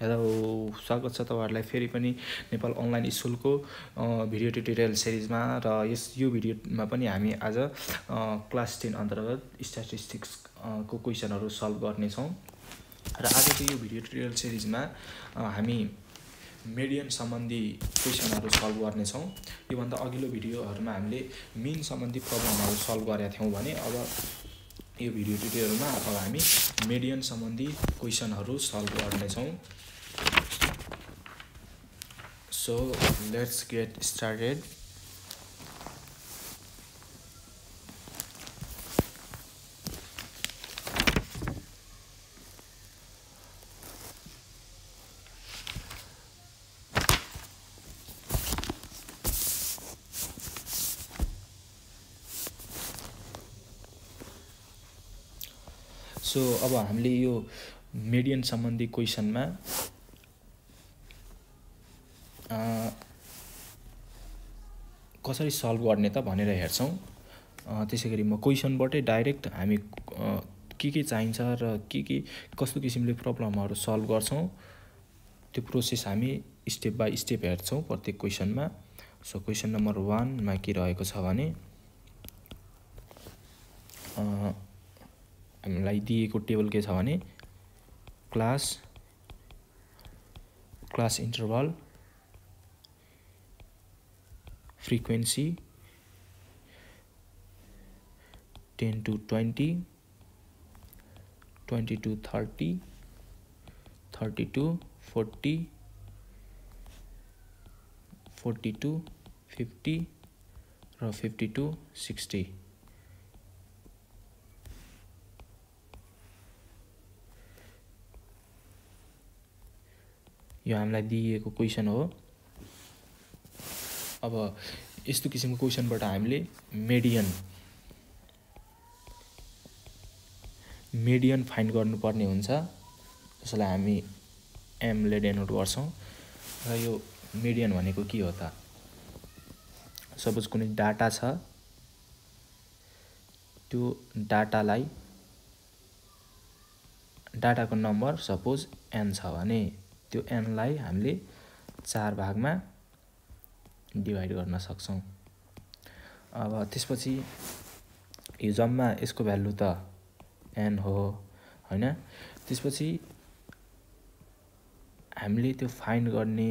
Hello स्वागत छ तपाईँहरूलाई फेरि पनि नेपाल अनलाइन स्कुलको भिडियो ट्युटोरियल सिरिजमा र यस यो भिडियोमा पनि हामी आज क्लास टेन अन्तर्गत स्ट्याटिस्टिक्स को क्वेसनहरू सल्भ गर्नेछौँ र आजको यो भिडियो ट्युटोरियल सिरिजमा हामी मिडियन सम्बन्धी क्वेसनहरू सल्भ गर्नेछौँ योभन्दा अघिल्लो भिडियोहरूमा हामीले मिन सम्बन्धी प्रब्लमहरू सल्भ गरेका थियौँ भने अब यो भिडियो ट्युटोरियलमा अब हामी मेडियन सम्बन्धी क्वेसनहरू सल्भ गर्नेछौँ सो लेट्स गेट स्टार्टेड अब हामीले यो मेडियन सम्बन्धी क्वेसनमा कसरी सल्भ गर्ने त भनेर हेर्छौँ त्यसै गरी म क्वेसनबाटै डाइरेक्ट हामी के के चाहिन्छ र के के कस्तो किसिमले प्रब्लमहरू सल्भ गर्छौँ त्यो प्रोसेस हामी स्टेप बाई स्टेप हेर्छौँ प्रत्येक क्वेसनमा सो क्वेसन नम्बर वानमा के रहेको छ भने हामीलाई दिएको टेबल के छ भने class class interval frequency ten to twenty twenty to thirty thirty to forty forty to fifty र फिफ्टी टु सिक्सटी यो हामीलाई दिइएको क्वेसन हो अब यस्तो किसिमको क्वेसनबाट हामीले मेडियन मेडियन फाइन्ड गर्नुपर्ने हुन्छ जसलाई हामी एमले डेनोट गर्छौँ र यो मेडियन भनेको के हो त सपोज कुनै डाटा छ त्यो डाटालाई डाटाको नम्बर सपोज एन छ भने त्यो एनलाई हामीले चार भागमा डिभाइड गर्न सक्छौँ अब त्यसपछि यो जम्मा यसको भ्यालु त एन हो होइन त्यसपछि हामीले त्यो फाइन्ड गर्ने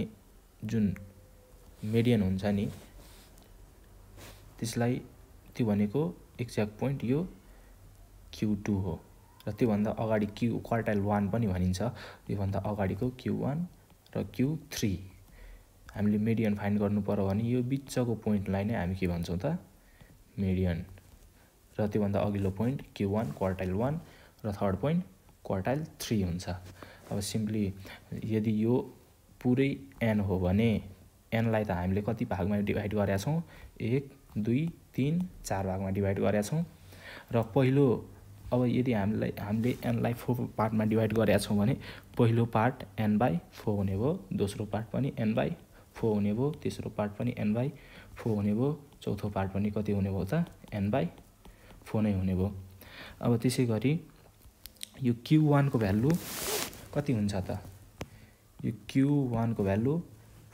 जुन मेडियन हुन्छ नि त्यसलाई त्यो भनेको एक्ज्याक्ट पोइन्ट यो क्यु टू हो र त्योभन्दा अगाडि क्यु क्वार्टाइल वान पनि भनिन्छ त्योभन्दा अगाडिको क्यु वान र क्यु थ्री हामीले मेडियन फाइन्ड गर्नु पऱ्यो भने यो बिचको पोइन्टलाई नै हामी के भन्छौँ त मेडियन र त्योभन्दा अघिल्लो point Q one quartile one र थर्ड पोइन्ट क्वार्टाइल थ्री हुन्छ अब सिम्पली यदि यो पुरै एन हो भने एनलाई त हामीले कति भागमा डिभाइड गरेका छौँ एक दुई तिन चार भागमा डिभाइड गरेका छौँ र पहिलो अब यदि हामीलाई हामीले एनलाई फोर पार्टमा डिभाइड गरेका छौँ भने पहिलो पार्ट एन बाई फोर हुने भयो दोस्रो पार्ट पनि एन बाई फोर हुने भयो तेस्रो पार्ट पनि एन बाई फोर हुने भयो चौथो पार्ट पनि कति हुने भयो त एन बाई फोर नै हुने भयो अब त्यसै गरी यो क्यु वानको भ्यालु कति हुन्छ त यो क्यु वानको भ्यालु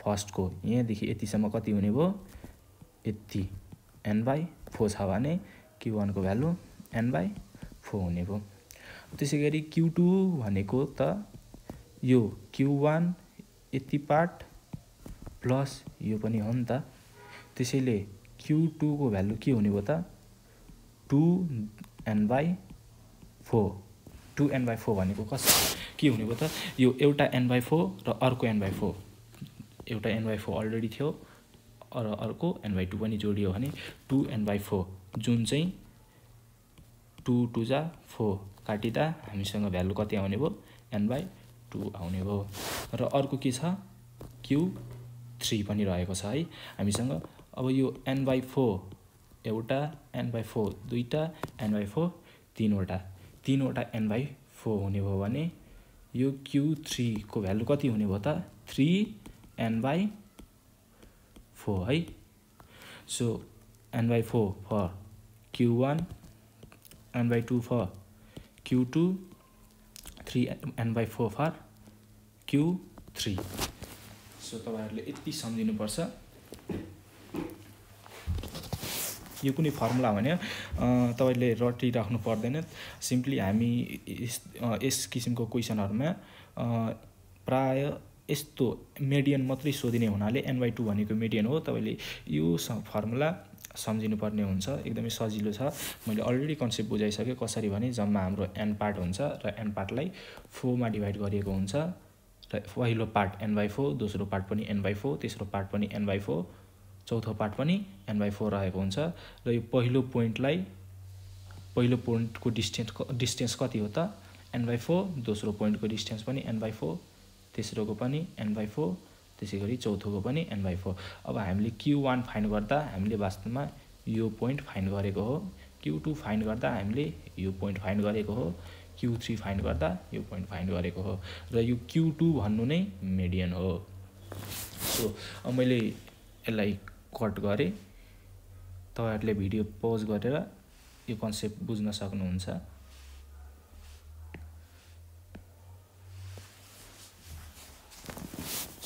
फर्स्टको यहाँदेखि यतिसम्म कति हुने भयो यति एन बाई फोर छ भने क्यु वानको भ्यालु एन बाई फो हुने भयो त्यसै गरी क्यु टू भनेको त यो क्यु वान यति पार्ट प्लस यो पनि हो नि त त्यसैले क्यु टूको भ्यालु के हुने भयो त two N by four two N by four भनेको कस के हुने भयो त यो एउटा एन बाई फोर र अर्को एन बाई फोर एउटा एन बाई फोर अलरेडी थियो र अर्को एन बाई टू पनि जोडियो भने टु एन बाई फोर जुन चाहिँ टु टु जा फोर काटिँदा हामीसँग भ्यालु कति आउने भयो एन बाई टू आउने भयो र अर्को के छ क्यु थ्री पनि रहेको छ है हामीसँग अब यो एन बाई फोर एउटा एन बाई फोर दुईवटा एन बाई फोर तिनवटा तिनवटा एन बाई फोर हुने भयो भने यो क्यु थ्रीको भ्यालु कति हुने भयो त थ्री एन बाई फोर है so N by four for Q one n by 2 for q2 3 n by 4 for q3 so तपाईँहरूले यति सम्झिनुपर्छ यो कुनै फर्मुला भने तपाईँले रटिराख्नु पर्दैन सिम्पली हामी यस यस किसिमको क्वेसनहरूमा प्राय यस्तो मेडियन मात्रै सोधिने हुनाले एनवाई टू भनेको मेडियन हो तपाईँले यो फर्मुला सम्झिनुपर्ने हुन्छ एकदमै सजिलो छ मैले अलरेडी कन्सेप्ट बुझाइसकेँ कसरी भने जम्मा हाम्रो एन पार्ट हुन्छ र एन पार्टलाई फोरमा डिभाइड गरिएको हुन्छ र पहिलो पार्ट एन बाई फोर दोस्रो पार्ट पनि एन बाई फोर तेस्रो पार्ट पनि एन बाई फोर चौथो पार्ट पनि एन बाई फोर रहेको हुन्छ र यो पहिलो पोइन्टलाई पहिलो पोइन्टको डिस्टेन्स डिस्टेन्स कति हो त एन बाई फोर दोस्रो पोइन्टको डिस्टेन्स पनि एन बाई फोर तेस्रोको पनि एन बाई फोर त्यसै गरी चौथोको पनि एन बाई फोर अब हामीले क्यु वान फाइन गर्दा हामीले वास्तवमा यो पोइन्ट फाइन गरेको हो क्यु टू फाइन गर्दा हामीले यो पोइन्ट फाइन गरेको हो क्यु थ्री फाइन गर्दा यो पोइन्ट फाइन गरेको हो र यो क्यु टू भन्नु नै मेडियन हो सो अब मैले यसलाई कट गरेँ तपाईँहरूले भिडियो पज गरेर यो कन्सेप्ट बुझ्न सक्नुहुन्छ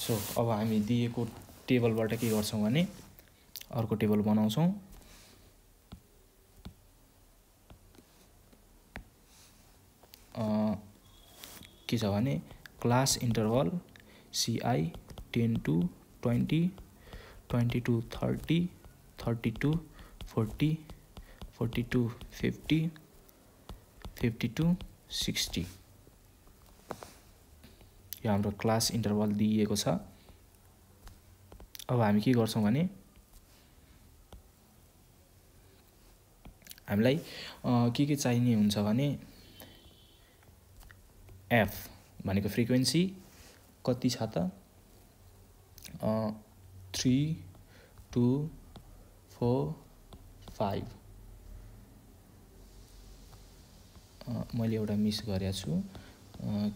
सो अब हामी दिएको टेबलबाट के गर्छौँ भने अर्को टेबल बनाउँछौँ के छ भने class interval CI ten to twenty twenty to thirty thirty to forty forty to fifty fifty to sixty यो हाम्रो क्लास इन्टरवल दिइएको छ अब हामी के गर्छौँ भने हामीलाई के के चाहिने हुन्छ भने एफ भनेको फ्रिक्वेन्सी कति छ त थ्री टु फोर फाइभ मैले एउटा मिस गरेको छु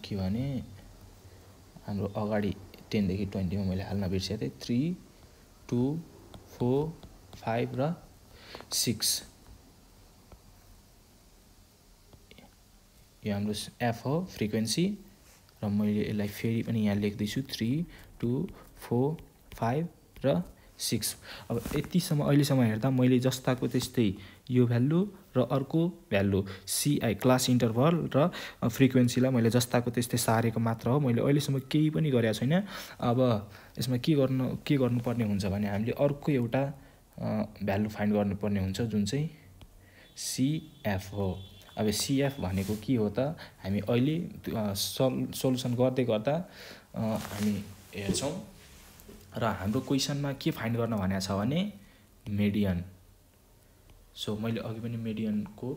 के भने हाम्रो अगाडि टेनदेखि ट्वेन्टीमा मैले हाल्न बिर्सेको थिएँ थ्री टू फोर फाइभ र सिक्स यो हाम्रो एफ हो फ्रिक्वेन्सी र मैले यसलाई फेरि पनि यहाँ लेख्दैछु थ्री टू फोर फाइभ र सिक्स अब यतिसम्म अहिलेसम्म हेर्दा मैले जस्ताको त्यस्तै यो भ्यालु र अर्को भ्यालु सिआई क्लास इन्टरभल र फ्रिक्वेन्सीलाई मैले जस्ताको त्यस्तै सारेको मात्र हो मैले अहिलेसम्म केही पनि गरेको छैन अब यसमा के गर्नु के गर्नुपर्ने हुन्छ भने हामीले अर्को एउटा भ्यालु फाइन्ड गर्नुपर्ने हुन्छ जुन चाहिँ सिएफ हो अब सिएफ भनेको के हो त हामी अहिले सल सोल्युसन गर्दै गर्दा हामी हेर्छौँ र हाम्रो क्वेसनमा के फाइन्ड गर्न भनेको छ भने मेडियन सो मैले अघि पनि मेडियनको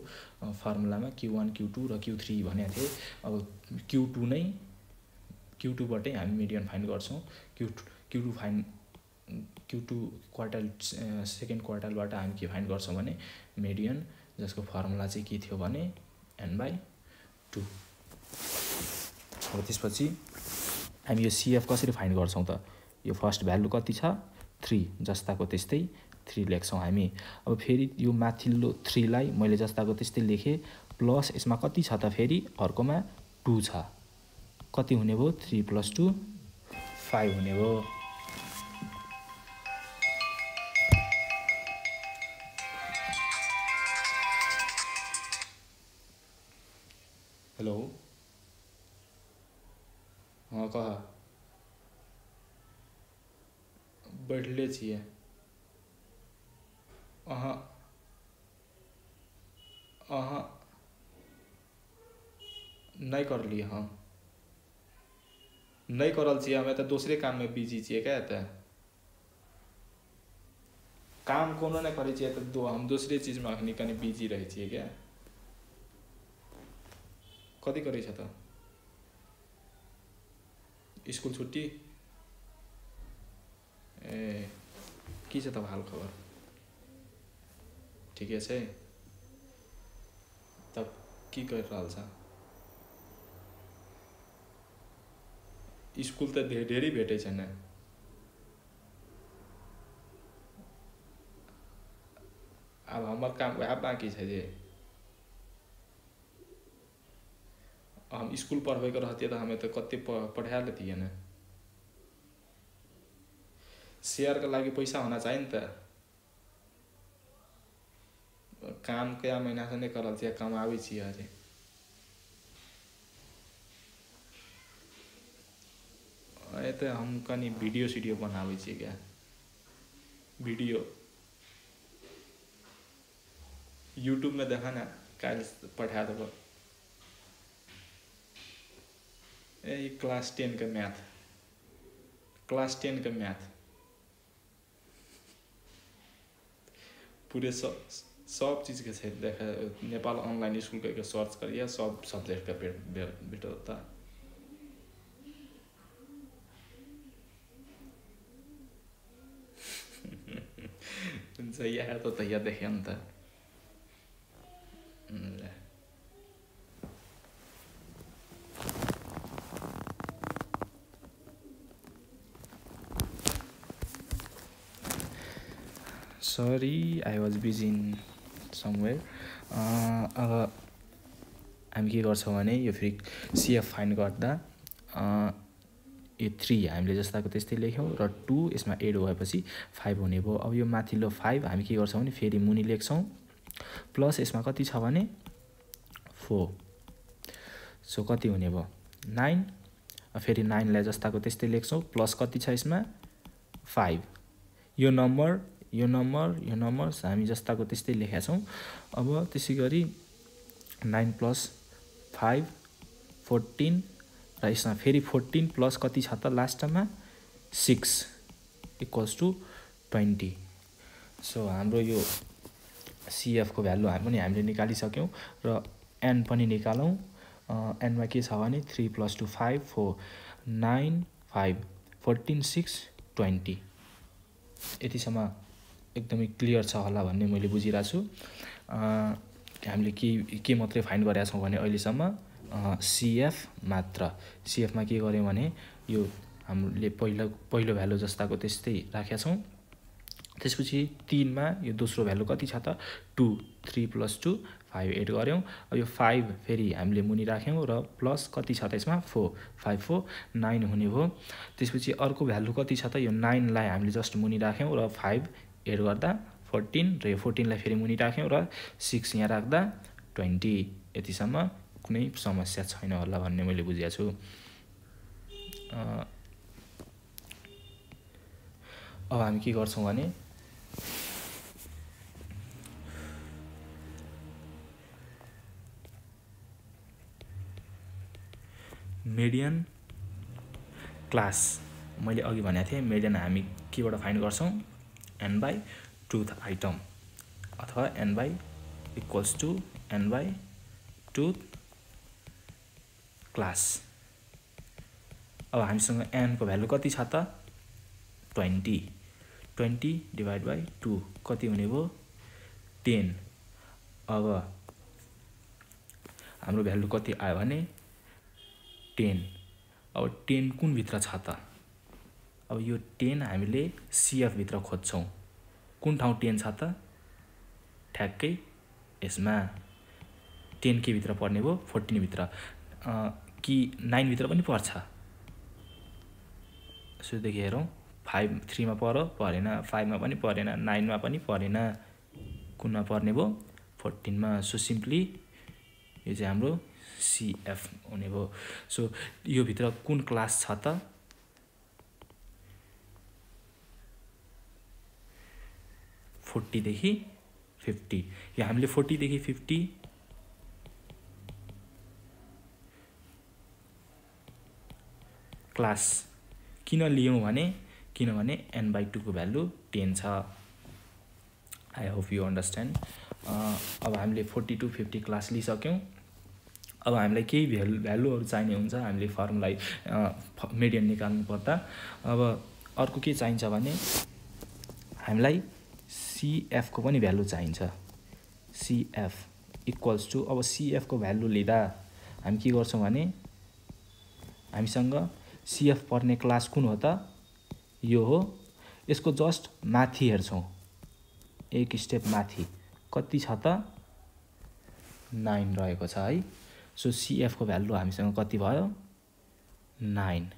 फर्मुलामा क्यु वान क्यु टू र क्यु थ्री भनेको थिएँ अब क्यु टू नै क्यु टूबाटै हामी मेडियन फाइन गर्छौँ Q Q two find Q two quartile second क्वार्टलबाट हामी के फाइन गर्छौँ भने मेडियन जसको फर्मुला चाहिँ के थियो भने एन बाई टू अब त्यसपछि हामी यो सिएफ कसरी फाइन गर्छौँ त यो फर्स्ट भ्यालु कति छ थ्री जस्ताको त्यस्तै थ्री लेख्छौँ हामी अब फेरि यो माथिल्लो थ्रीलाई मैले जस्ताको त्यस्तै लेखेँ प्लस यसमा कति छ त फेरि अर्कोमा टू छ कति हुने भयो थ्री प्लस टू फाइभ हुने भयो છીએ અહ नहीं कर लिए हम हाँ। नहीं करल चाहिए हमें तो दूसरे काम में बिजी चाहिए क्या तो काम को नहीं करे चाहिए तो दो हम दूसरे चीज में अखनी कहीं बिजी रहे चाहिए क्या कथी करे तो स्कूल छुट्टी ए কি छ त हाल खबर ठीके छै तब की करि रहल छ इसकुल तऽ ढेरी भेटै छै ने आब हमर काम उएह बाँकी छै जे हम इसकुल पढ़बैके रहतियै तऽ हमे तऽ कतेक पढ़ाए लेतियै ने सेयरको लागि पैसा हुन चाहिँ नि त काम कया महीना से नहीं करल छे कमाबै छी अरे अरे तो हम कनी वीडियो सीडियो बनाबै छी क्या वीडियो यूट्यूब में देखा ना कल पठा देव ए क्लास टेन के मैथ क्लास टेन के मैथ पूरे सब चीज़ के छै देख नेपाल ऑनलाइन स्कूल के सर्च करिए सब सब्जेक्ट का भेट होता जैया है तो तहिया देखियनि तऽ sorry I was busy in somewhere अब हामी के गर्छौँ भने यो फेरि सिएफ फाइन गर्दा यो थ्री हामीले जस्ताको त्यस्तै लेख्यौँ र टू यसमा एड भएपछि फाइभ हुने भयो अब यो माथिल्लो फाइभ हामी के गर्छौँ भने फेरि मुनि लेख्छौँ प्लस यसमा कति छ भने फोर सो कति हुने भयो नाइन फेरि नाइनलाई जस्ताको त्यस्तै लेख्छौँ प्लस कति छ यसमा फाइभ यो नम्बर यो नम्बर यो नम्बर हामी जस्ताको त्यस्तै लेखेका छौँ अब त्यसै गरी नाइन प्लस फाइभ फोर्टिन र यसमा फेरि फोर्टिन प्लस कति छ त लास्टमा six equals to twenty so हाम्रो यो सिएफको भ्यालु हामी पनि हामीले निकालिसक्यौँ र एन पनि निकालौँ एनमा के छ भने three plus two five four nine five fourteen six twenty यतिसम्म एकदमै क्लियर छ होला भन्ने मैले बुझिरहेको छु हामीले के के मात्रै फाइन गरेका छौँ भने अहिलेसम्म सिएफ मात्र सिएफमा के गऱ्यौँ भने यो हामीले पहिलो पहिलो भ्यालु जस्ताको त्यस्तै राखेका छौँ त्यसपछि तिनमा यो दोस्रो भ्यालु कति छ त two three plus two five add गऱ्यौँ अब यो फाइभ फेरि हामीले मुनि राख्यौँ र प्लस कति छ त यसमा फोर फाइभ फोर नाइन हुने भयो त्यसपछि अर्को भ्यालु कति छ त यो नाइनलाई हामीले जस्ट मुनि राख्यौँ र फाइभ एड गर्दा फोर्टिन र यो फोर्टिनलाई फेरि मुनि राख्यौँ र सिक्स यहाँ राख्दा ट्वेन्टी यतिसम्म कुनै समस्या छैन होला भन्ने मैले बुझेको छु अब हामी के गर्छौँ भने मेडियन क्लास मैले अघि भनेको थिएँ मेडियन हामी केबाट फाइन्ड गर्छौँ एन बाई टुथ आइटम अथवा N by equals to N by twoth class अब हामीसँग एनको भ्यालु कति छ त twenty twenty divide by two कति हुने भयो टेन अब हाम्रो भ्यालु कति आयो भने टेन अब टेन कुनभित्र छ त अब यो टेन हामीले सिएफभित्र खोज्छौँ कुन ठाउँ टेन छ त ठ्याक्कै यसमा टेन भित्र पर्ने भयो फोर्टिनभित्र कि नाइनभित्र पनि पर्छ सोदेखि हेरौँ फाइभ थ्रीमा पर परेन फाइभमा पनि परेन नाइनमा पनि परेन कुनमा पर्ने भयो फोर्टिनमा सो सिम्पली यो चाहिँ हाम्रो सिएफ हुने भयो सो योभित्र कुन क्लास छ त फोर्टीदेखि फिफ्टी यो हामीले फोर्टीदेखि फिफ्टी क्लास किन लियौँ भने किनभने एन बाई टूको भ्यालु टेन छ आई होप यु अन्डरस्ट्यान्ड अब हामीले फोर्टी टू फिफ्टी क्लास लिइसक्यौँ अब हामीलाई केही भ्यालु भ्यालुहरू चाहिने हुन्छ हामीले फर्मलाई मेडियन निकाल्नु पर्दा अब अर्को के चाहिन्छ भने हामीलाई सिएफको पनि भ्यालु चाहिन्छ सिएफ इक्वल्स टु अब सिएफको भ्यालु लिँदा हामी के गर्छौँ भने हामीसँग सिएफ पर्ने क्लास कुन हो त यो हो यसको जस्ट माथि हेर्छौँ एक स्टेप माथि कति छ त नाइन रहेको छ है सो सिएफको भ्यालु हामीसँग कति भयो नाइन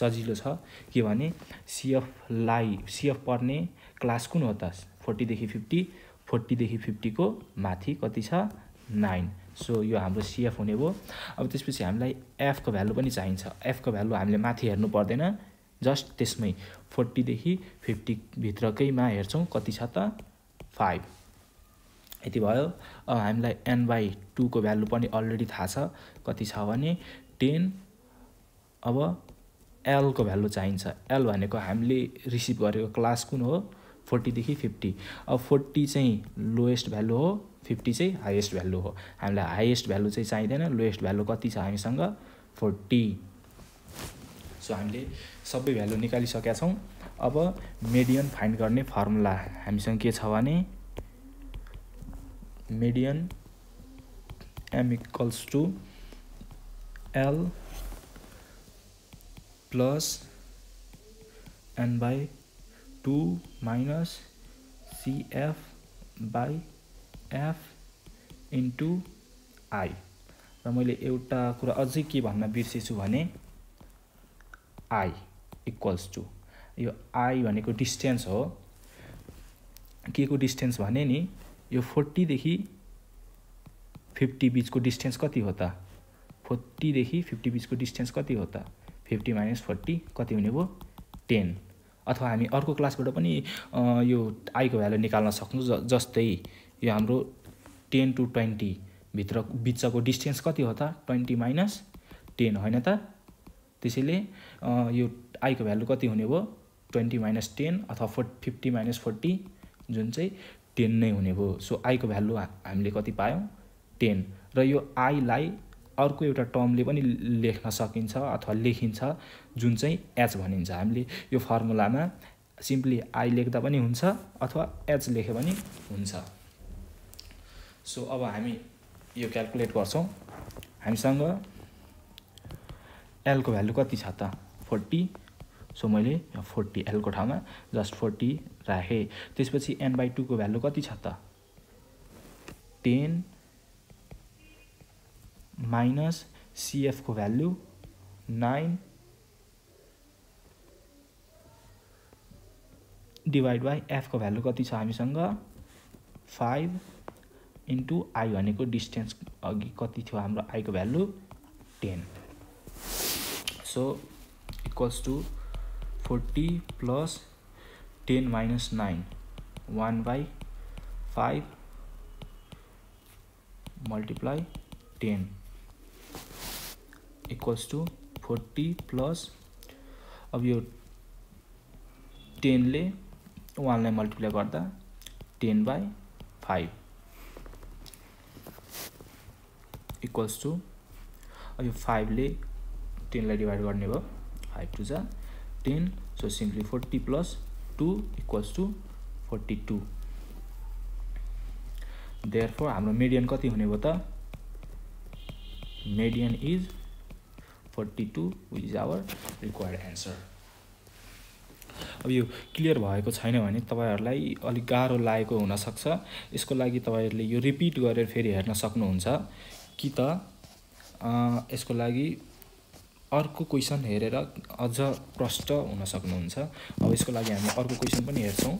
सजिलो छ के भने सिएफलाई सिएफ पर्ने क्लास कुन हो त फोर्टीदेखि फिफ्टी फोर्टीदेखि फिफ्टीको माथि कति छ नाइन सो यो हाम्रो सिएफ हुने भयो अब त्यसपछि हामीलाई एफको भ्यालु पनि चाहिन्छ एफको भ्यालु हामीले माथि हेर्नु पर्दैन जस्ट त्यसमै फोर्टीदेखि फिफ्टीभित्रकैमा हेर्छौँ कति छ त फाइभ यति भयो अब हामीलाई एन बाई टूको भ्यालु पनि अलरेडी थाहा छ कति छ भने टेन अब एलको भ्यालु चाहिन्छ एल भनेको हामीले रिसिभ गरेको क्लास कुन हो फोर्टीदेखि फिफ्टी अब फोर्टी चाहिँ लोएस्ट भ्यालु हो फिफ्टी चाहिँ हाइएस्ट भ्यालु हो हामीलाई हाइएस्ट भ्यालु चाहिँ चाहिँदैन लोएस्ट भ्यालु कति छ हामीसँग फोर्टी सो हामीले सबै भ्यालु निकालिसकेका छौँ अब मेडियन फाइन्ड गर्ने फर्मुला हामीसँग के छ भने median M equals to L plus N by two minus CF by F into I र मैले एउटा कुरा अझै के भन्न बिर्सेछु भने आई इक्वल्स टु यो आई भनेको डिस्टेन्स हो के को डिस्टेन्स भने नि यो फोर्टीदेखि फिफ्टी बिचको डिस्टेन्स कति हो त फोर्टीदेखि फिफ्टी बिचको डिस्टेन्स कति हो त फिफ्टी माइनस फोर्टी कति हुने भयो टेन अथवा हामी अर्को क्लासबाट पनि यो आईको भ्यालु निकाल्न सक्छौँ ज जस्तै यो हाम्रो टेन टु ट्वेन्टीभित्र बिचको डिस्टेन्स कति हो त ट्वेन्टी माइनस टेन होइन त त्यसैले यो आईको भ्यालु कति हुने भयो ट्वेन्टी माइनस टेन अथवा फोर्ट फिफ्टी माइनस फोर्टी जुन चाहिँ टेन नै हुने भयो सो आईको भ्यालु हामीले कति पायौँ टेन र यो आईलाई अर्को एउटा टर्मले पनि लेख्न सकिन्छ अथवा लेखिन्छ जुन चाहिँ एच भनिन्छ हामीले यो फर्मुलामा सिम्पली आई लेख्दा पनि हुन्छ अथवा एच लेखे पनि हुन्छ सो अब हामी यो क्यालकुलेट गर्छौँ हामीसँग एलको भ्यालु कति छ त फोर्टी सो मैले फोर्टी एलको ठाउँमा जस्ट फोर्टी राखेँ त्यसपछि एन बाई टूको भ्यालु कति छ त टेन माइनस सिएफको भ्यालु नाइन डिभाइड बाई एफको भ्यालु कति छ हामीसँग फाइभ इन्टु आई भनेको डिस्टेन्स अघि कति थियो हाम्रो आईको value ten so equals to forty plus ten minus nine one by five multiply ten equals to forty plus अब यो टेनले वानलाई मल्टिप्लाई गर्दा ten by five equals to अब यो फाइभले टेनलाई डिभाइड गर्ने भयो फाइभ टू जा ten so simply forty plus two equals to forty two there हाम्रो मेडियन कति हुने भयो त median is 42 which is our required answer अब यो क्लियर भएको छैन भने तपाईँहरूलाई अलिक गाह्रो लागेको हुनसक्छ यसको लागि तपाईँहरूले यो रिपिट गरेर फेरि हेर्न सक्नुहुन्छ कि त यसको लागि अर्को क्वेसन हेरेर अझ प्रष्ट हुन सक्नुहुन्छ अब यसको लागि हामी अर्को क्वेसन पनि हेर्छौँ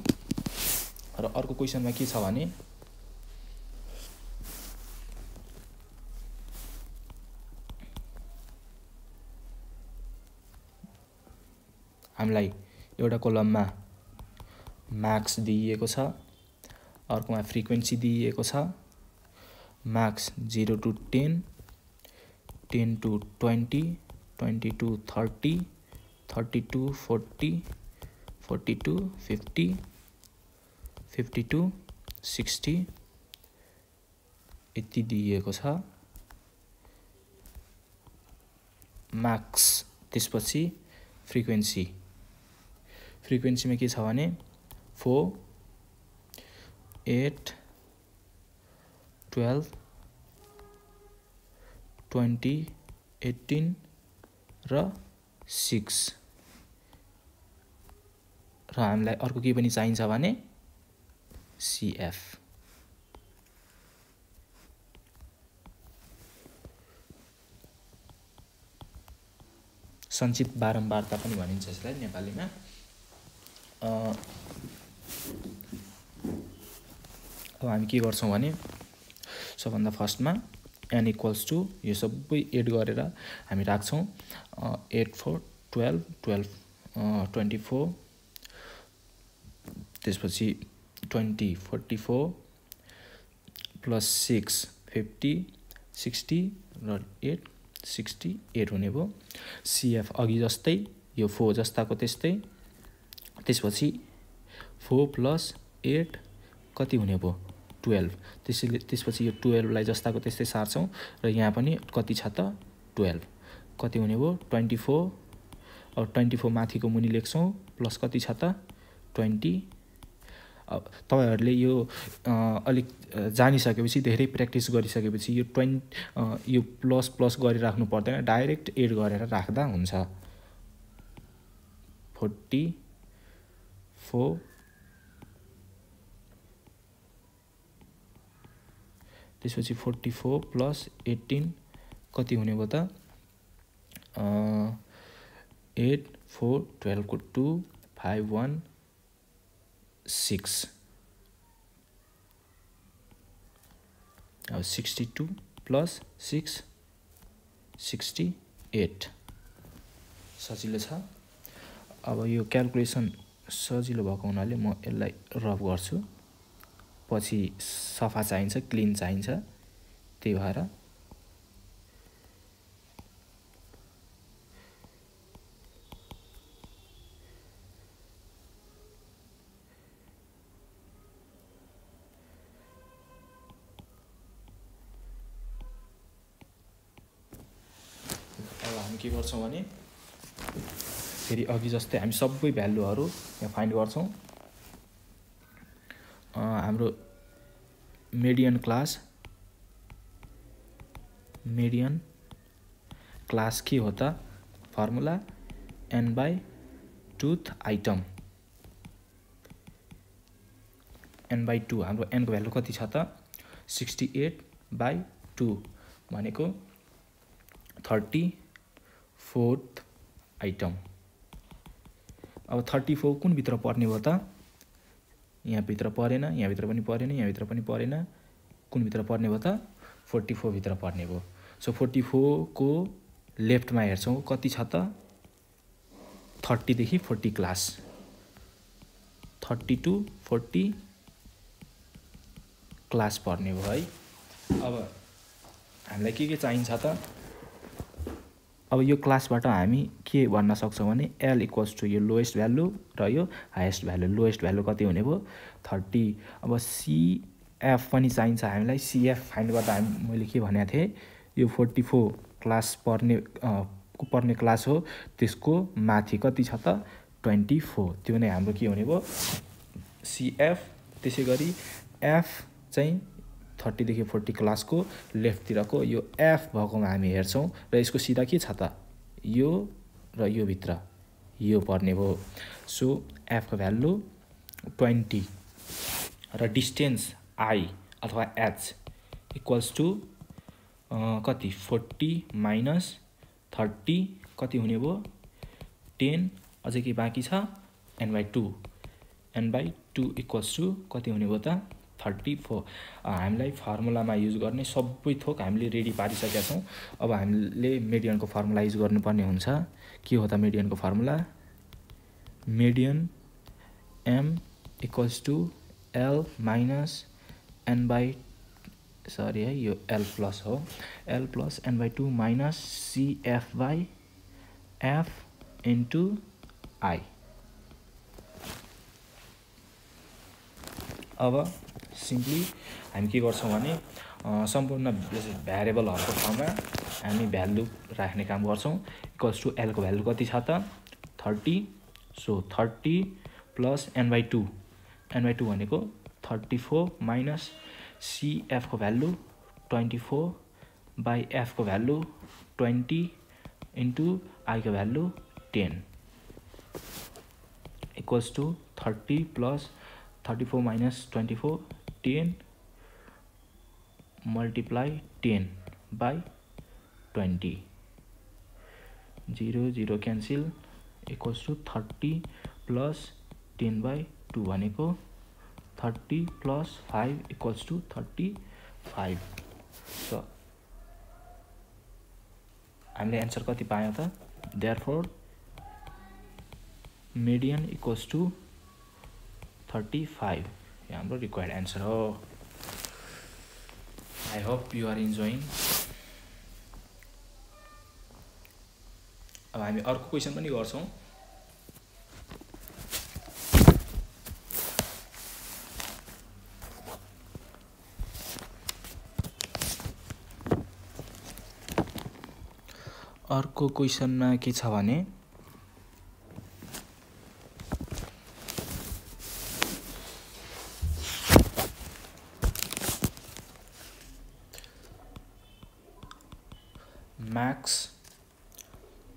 र अर्को क्वेसनमा के छ भने हामीलाई एउटा कोलममा मार्क्स दिइएको छ अर्कोमा फ्रिक्वेन्सी दिइएको छ marks zero to ten ten to twenty twenty to thirty thirty to forty forty to fifty fifty to sixty यति दिइएको छ मार्क्स त्यसपछि फ्रिक्वेन्सी फ्रिक्वेन्सीमा के छ भने four eight twelve twenty eighteen र सिक्स र हामीलाई अर्को के पनि चाहिन्छ भने सिएफ संक्षिप्त बारम्बारता पनि भनिन्छ यसलाई नेपालीमा अब हामी के गर्छौँ भने सबभन्दा फर्स्टमा एन इक्वल्स टू यो सबै एड गरेर हामी राख्छौँ eight four twelve twelve twenty four त्यसपछि twenty forty four plus six fifty sixty र एट सिक्सटी एट हुने भयो सिएफ अघि जस्तै यो फोर जस्ताको त्यस्तै त्यसपछि फोर प्लस एट कति हुने भयो टुवेल्भ त्यसैले त्यसपछि यो टुवेल्भलाई जस्ताको त्यस्तै सार्छौँ र यहाँ पनि कति छ त टुवेल्भ कति हुने भयो ट्वेन्टी फोर अब ट्वेन्टी फोर माथिको मुनि लेख्छौँ प्लस कति छ त ट्वेन्टी अब तपाईँहरूले यो अलिक जानिसकेपछि धेरै प्र्याक्टिस गरिसकेपछि यो ट्वेन् यो प्लस प्लस गरिराख्नु पर्दैन डाइरेक्ट एड गरेर राख्दा हुन्छ फोर्टी full त्यसपछि फोर्टी फोर प्लस एट्टिन कति हुने भयो त एट फोर टुवेल्भको टु फाइभ वान सिक्स अब sixty two plus six sixty eight सजिलो छ अब यो क्यालकुलेसन सजिलो भएको हुनाले म यसलाई रब गर्छु पछि सफा चाहिन्छ क्लिन चाहिन्छ त्यही भएर फेरि अघि जस्तै हामी सबै भ्यालुहरू यहाँ फाइन्ड गर्छौँ हाम्रो मेडियन क्लास मेडियन क्लास के हो त formula N by टुथ item N by two हाम्रो एनको भ्यालु कति छ त सिक्सटी एट बाई टू भनेको थर्टी फोर्थ आइटम अब थर्टी फोर कुनभित्र पर्ने भयो त यहाँभित्र परेन यहाँभित्र पनि परेन यहाँभित्र पनि परेन कुनभित्र पर्ने भयो त फोर्टी फोरभित्र पर्ने भयो सो फोर्टी फोरको लेफ्टमा हेर्छौँ कति छ त थर्टीदेखि forty class thirty to forty class पर्ने भयो है अब हामीलाई के के चाहिन्छ त अब यो क्लासबाट हामी के भन्न सक्छौँ भने एल इक्वल्स टु यो लोएस्ट भ्यालु र यो हाइएस्ट भ्यालु लोएस्ट भ्यालु कति हुने भयो थर्टी अब सिएफ पनि चाहिन्छ हामीलाई सिएफ फाइन्ड गर्दा हामी मैले के भनेको थिएँ यो फोर्टी फोर क्लास पर्ने पर्ने क्लास हो त्यसको माथि कति छ त ट्वेन्टी फोर त्यो नै हाम्रो के हुने भयो सिएफ त्यसै गरी एफ चाहिँ थर्टीदेखि फोर्टी क्लासको लेफ्टतिरको यो एफ भएकोमा हामी हेर्छौँ र यसको सिधा के छ त यो र यो भित्र यो पर्ने भयो सो एफको भ्यालु ट्वेन्टी र डिस्टेन्स आई अथवा एच इक्वल्स टु कति फोर्टी माइनस थर्टी कति हुने भयो टेन अझै के बाँकी छ N by two N by two equals to कति हुने भयो त थर्टी फोर हामीलाई फर्मुलामा युज गर्ने सबै थोक हामीले रेडी पारिसकेका छौँ अब हामीले मिडियनको फर्मुला युज गर्नुपर्ने हुन्छ के हो त मिडियनको formula median M equals to L minus N by sorry है यो एल प्लस हो L plus N by two minus CF by F into I अब सिम्पली हामी के गर्छौँ भने सम्पूर्ण भ्यारेबलहरूको ठाउँमा हामी भ्यालु राख्ने काम गर्छौँ इक्वल्स टु एलको भ्यालु कति छ त thirty so thirty plus N by two N by two भनेको थर्टी फोर माइनस सिएफको भ्यालु ट्वेन्टी फोर बाई एफको भ्यालु ट्वेन्टी इन्टु आईको value ten equals to thirty plus thirty four minus twenty four ten multiply ten by twenty zero zero cancel equals to thirty plus ten by two भनेको thirty plus five equals to thirty five र हामीले answer कति पायौँ त there four median equals to thirty five यो हाम्रो required answer हो I hope you are enjoying अब हामी अर्को क्वेसन पनि गर्छौँ अर्को क्वेसनमा के छ भने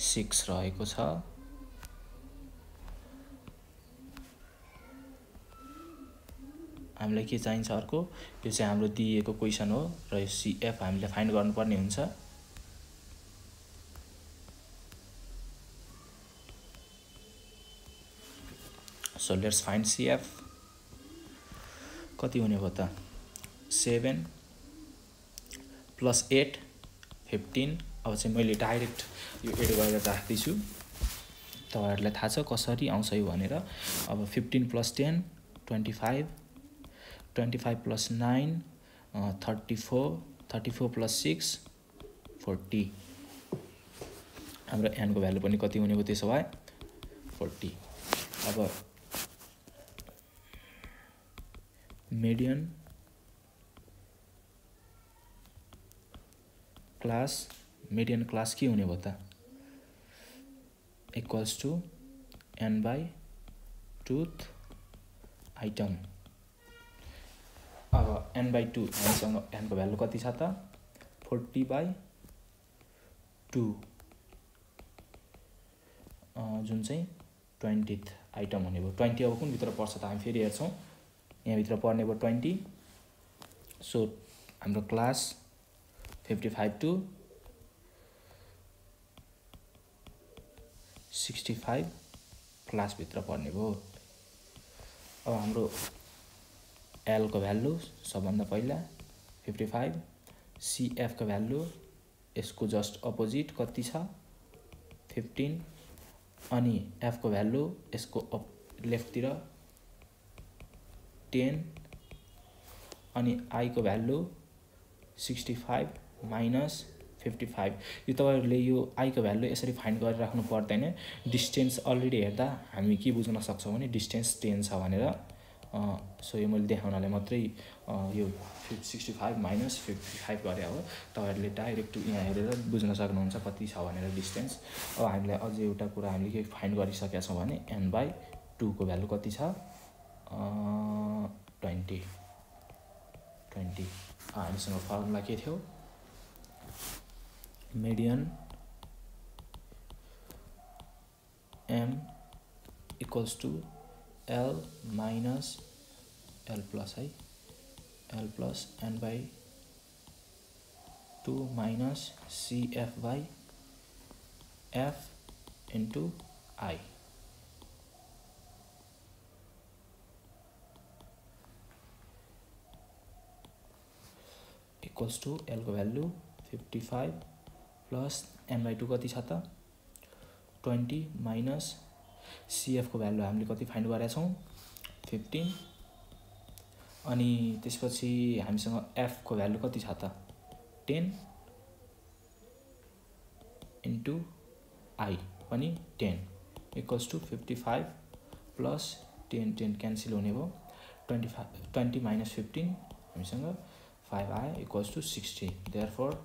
सिक्स रहेको छ हामीलाई के चाहिन्छ अर्को यो चाहिँ हाम्रो दिइएको क्वेसन हो र यो सिएफ हामीले फाइन्ड गर्नुपर्ने हुन्छ सो लेट्स फाइन्ड सिएफ कति हुने हो त सेभेन प्लस एट फिफ्टिन अब चाहिँ मैले डाइरेक्ट यो एड गरेर राख्दैछु तपाईँहरूलाई थाहा छ कसरी आउँछ यो भनेर अब fifteen plus ten twenty five twenty five plus nine thirty four thirty four plus six forty हाम्रो एनको भ्यालु पनि कति हुने भयो त्यसो भए फोर्टी अब मिडियन क्लास मिडियन क्लास के हुने भयो त equals to N by टुथ item अब एन बाई टू एनसँग एनको भ्यालु कति छ त फोर्टी बाई टू जुन चाहिँ ट्वेन्टी आइटम हुने भयो ट्वेन्टी अब कुनभित्र पर्छ त हामी फेरि हेर्छौँ यहाँभित्र पर्ने भयो ट्वेन्टी सो हाम्रो class fifty five to sixty five क्लासभित्र पर्ने भयो अब हाम्रो एलको भ्यालु सबभन्दा पहिला फिफ्टी फाइभ सिएफको भ्यालु यसको जस्ट अपोजिट कति छ फिफ्टिन अनि एफको भ्यालु यसको अप लेफ्टतिर टेन अनि आईको value sixty five minus fifty five यो तपाईँहरूले यो आईको भ्यालु यसरी फाइन्ड गरेर राख्नु पर्दैन डिस्टेन्स अलरेडी हेर्दा हामी के बुझ्न सक्छौँ भने डिस्टेन्स टेन छ भनेर सो यो मैले देखाउनलाई मात्रै यो फिफ sixty five minus fifty five गरे हो तपाईँहरूले डाइरेक्ट यहाँ हेरेर बुझ्न सक्नुहुन्छ कति छ भनेर डिस्टेन्स अब हामीलाई अझै एउटा कुरा हामीले के फाइन्ड गरिसकेका छौँ भने एन बाई टूको भ्यालु कति छ ट्वेन्टी ट्वेन्टी हामीसँग फर्मुला के थियो median m equals to l minus l plus i l plus n by 2 minus cf by f into i equals to L value 55 plus N by two कति छ त twenty minus सिएफको value हामीले कति find छौँ fifteen अनि त्यसपछि हामीसँग एफको भ्यालु कति छ त टेन इन्टु आई पनि ten equals to fifty five plus ten ten cancel हुने भयो twenty five twenty minus fifteen हामीसँग फाइभ आयो equals to sixty there four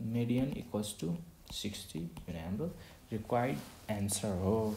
median equals to 60 remember required answer oh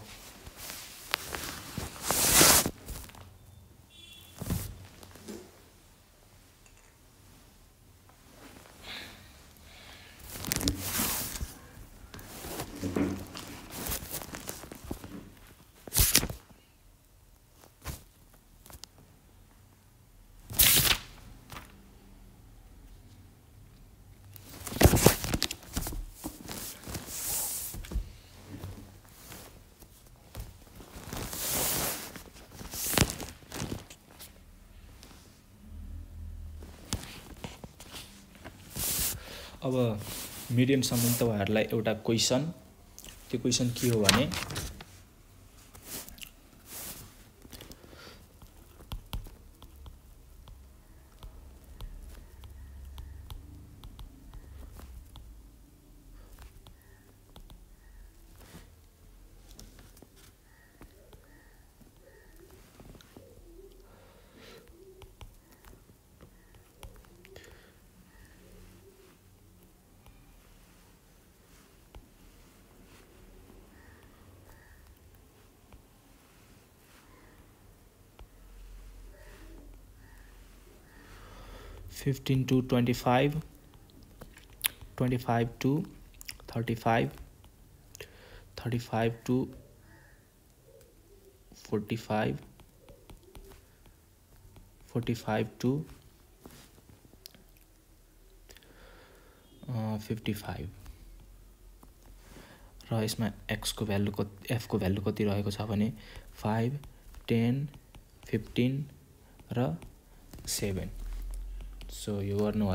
अब मिडियमसम्म तपाईँहरूलाई एउटा क्वेसन त्यो question के हो भने fifteen to twenty five twenty five to thirty five thirty five to forty five forty five to fifty five र यसमा को वाल्यू कति एफको भ्यालु कति रहेको छ टेन फिफ्टिन रेवेन So you are no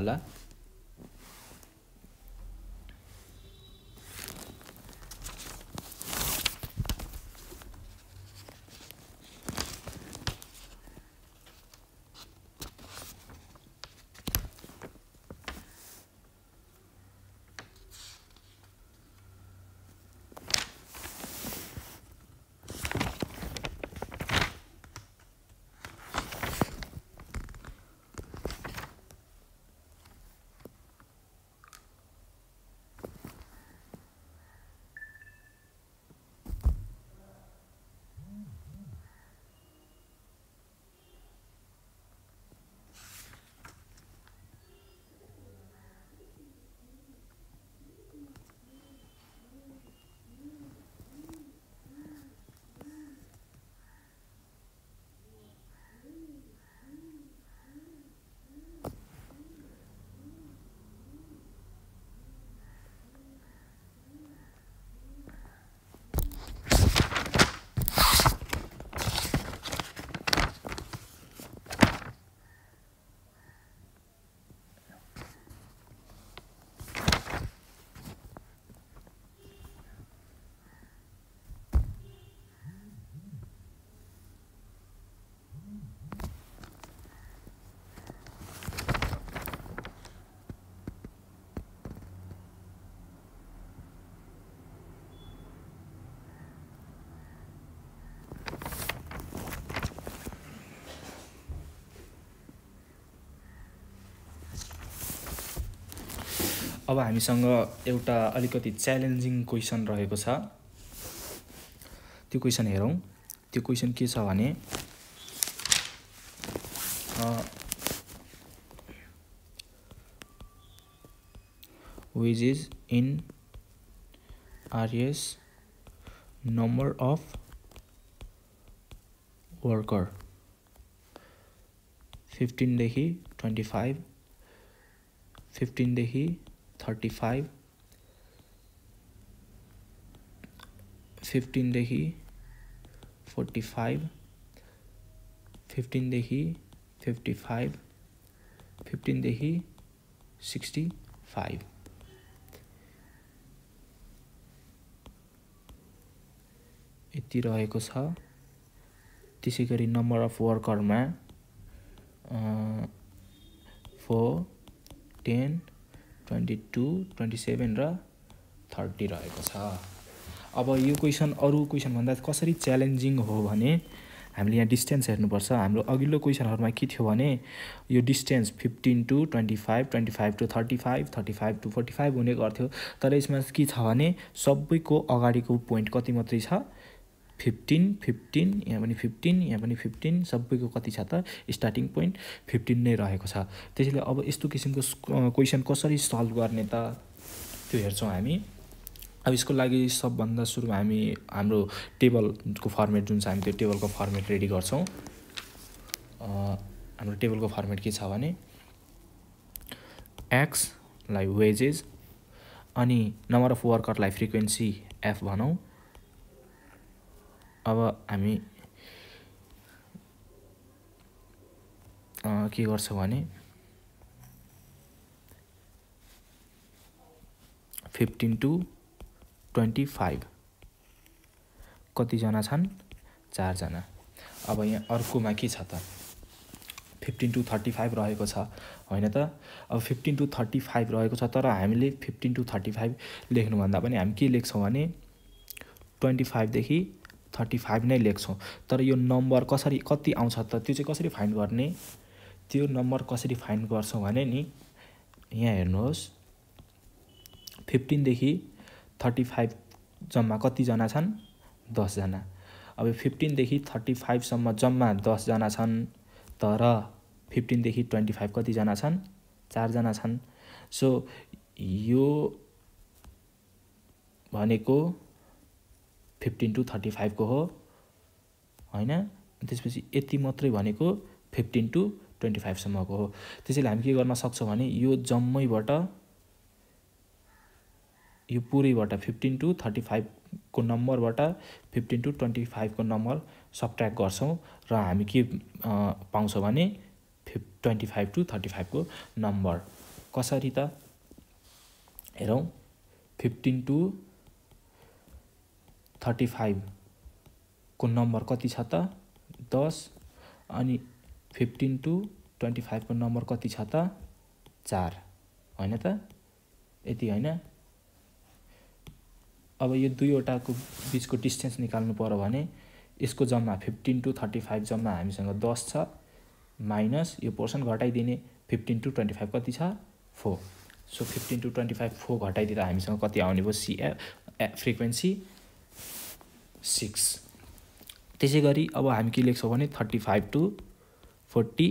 अब हामीसँग एउटा अलिकति च्यालेन्जिङ क्वेसन रहेको छ त्यो क्वेसन हेरौँ त्यो क्वेसन के छ भने is in RS number of worker फिफ्टिनदेखि ट्वेन्टी फाइभ फिफ्टिनदेखि थर्टी फाइव फिफ्टीन देखि फोर्टी फाइव फिफ्टीन देखि फिफ्टी फाइव फिफ्टीन देखि सिक्सटी फाइव ये रहेको नंबर अफ वर्कर में four ten twenty two twenty seven र थर्टी रहेको छ अब यो क्वेसन अरू क्वेसनभन्दा कसरी च्यालेन्जिङ हो भने हामीले यहाँ डिस्टेन्स हेर्नुपर्छ हाम्रो अघिल्लो क्वेसनहरूमा के थियो भने यो distance fifteen to twenty five twenty five to thirty five thirty five to forty five हुने गर्थ्यो तर यसमा के छ भने सबैको अगाडिको पोइन्ट कति मात्रै छ फिफ्टिन फिफ्टिन यहाँ पनि फिफ्टिन यहाँ पनि फिफ्टिन सबैको कति छ त स्टार्टिङ पोइन्ट फिफ्टिन नै रहेको छ त्यसैले अब यस्तो किसिमको क्वेसन कसरी सल्भ गर्ने त त्यो हेर्छौँ हामी अब यसको लागि सबभन्दा सुरुमा हामी हाम्रो टेबलको फर्मेट जुन छ हामी त्यो टेबलको फर्मेट रेडी गर्छौँ हाम्रो टेबलको फर्मेट के छ भने एक्सलाई वेजेस अनि नम्बर अफ वर्करलाई फ्रिक्वेन्सी एफ भनौँ अब हामी के गर्छौँ भने फिफ्टिन टु ट्वेन्टी फाइभ कतिजना छन् चारजना अब यहाँ अर्कोमा के छ त फिफ्टिन टु थर्टी फाइभ रहेको छ होइन त अब फिफ्टिन टु थर्टी फाइभ रहेको छ तर हामीले फिफ्टिन टु थर्टी फाइभ लेख्नुभन्दा पनि हामी के लेख्छौँ भने ट्वेन्टी फाइभदेखि थर्टी फाइभ नै लेख्छौँ तर यो नम्बर कसरी कति आउँछ त त्यो चाहिँ कसरी फाइन्ड गर्ने त्यो नम्बर कसरी फाइन्ड गर्छौँ भने नि यहाँ हेर्नुहोस् फिफ्टिनदेखि थर्टी फाइभ जम्मा कतिजना छन् दसजना अब फिफ्टिनदेखि थर्टी फाइभसम्म जम्मा दसजना छन् तर फिफ्टिनदेखि ट्वेन्टी फाइभ कतिजना छन् चारजना छन् सो यो भनेको फिफ्टिन टु थर्टी फाइभको हो होइन त्यसपछि यति मात्रै भनेको फिफ्टिन टु ट्वेन्टी फाइभसम्मको हो त्यसैले हामी के गर्न सक्छौँ भने यो जम्मैबाट यो पुरैबाट फिफ्टिन टु थर्टी फाइभको नम्बरबाट फिफ्टिन टु ट्वेन्टी फाइभको नम्बर सब्ट्र्याक्ट गर्छौँ र हामी के पाउँछौँ भने फिफ ट्वेन्टी फाइभ टु थर्टी फाइभको नम्बर कसरी त हेरौँ फिफ्टिन टु थर्टी फाइभको नम्बर कति छ त दस अनि फिफ्टिन टु ट्वेन्टी फाइभको नम्बर कति छ त चार होइन त यति होइन अब यो दुईवटाको बिचको डिस्टेन्स निकाल्नु पऱ्यो भने यसको जम्मा फिफ्टिन टु थर्टी फाइभ जम्मा हामीसँग दस छ माइनस यो पोर्सन घटाइदिने फिफ्टिन टु ट्वेन्टी फाइभ कति छ four so fifteen to twenty five four घटाइदिँदा हामीसँग कति आउने भयो सी फ्रिक्वेन्सी सिक्स त्यसै गरी अब हामी के लेख्छौँ भने thirty five to forty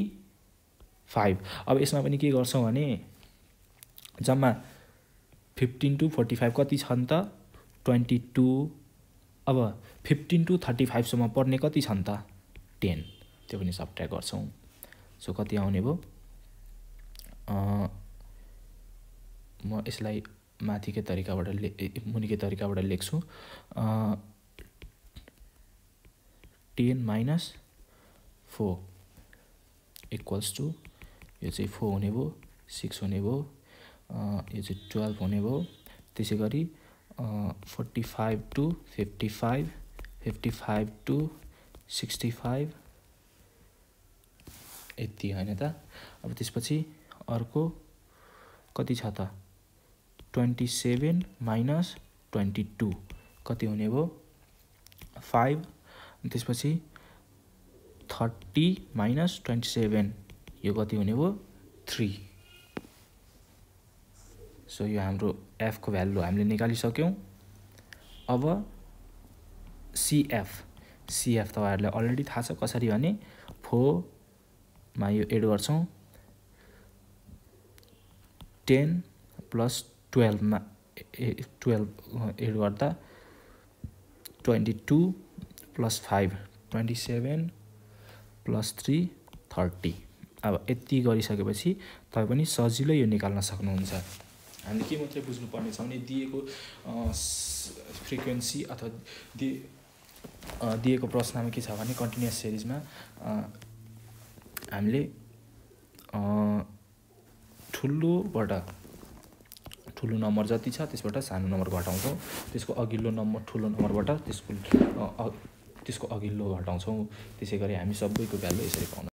five अब यसमा पनि के गर्छौँ भने जम्मा फिफ्टिन टु फोर्टी फाइभ कति छन् त ट्वेन्टी टू अब फिफ्टिन टु थर्टी फाइभसम्म पर्ने कति छन् त टेन त्यो पनि सब्ट्र्याक गर्छौँ सो कति आउने भयो म यसलाई माथिकै तरिकाबाट ले मुनिकै तरिकाबाट लेख्छु ten minus four equals to यो चाहिँ फोर हुने भयो सिक्स हुने भयो यो चाहिँ टुवेल्भ हुने भयो त्यसै गरी forty five to fifty five fifty five to sixty five यति होइन त अब त्यसपछि अर्को कति छ त twenty seven minus twenty two कति हुने भयो फाइभ अनि त्यसपछि थर्टी माइनस ट्वेन्टी सेभेन यो कति हुने भयो थ्री सो यो हाम्रो एफको भ्यालु हामीले निकालिसक्यौँ अब सिएफ सिएफ तपाईँहरूलाई अलरेडी थाहा छ कसरी भने फोरमा यो एड गर्छौँ टेन प्लस टुवेल्भमा ए टुवेल्भ एड गर्दा twenty two plus five twenty seven plus three thirty अब यति गरिसकेपछि तपाईँ पनि सजिलै यो निकाल्न सक्नुहुन्छ हामीले के मात्रै बुझ्नुपर्ने छ भने दिएको फ्रिक्वेन्सी अथवा दि दिएको प्रश्नमा के छ भने कन्टिन्युस सिरिजमा हामीले ठुलोबाट ठुलो नम्बर जति छ त्यसबाट सानो नम्बर घटाउँछौँ त्यसको अघिल्लो नम्बर ठुलो नम्बरबाट त्यसको त्यसको अघिल्लो हटाउँछौँ त्यसै गरी हामी सबैको भ्यालु यसरी पाउन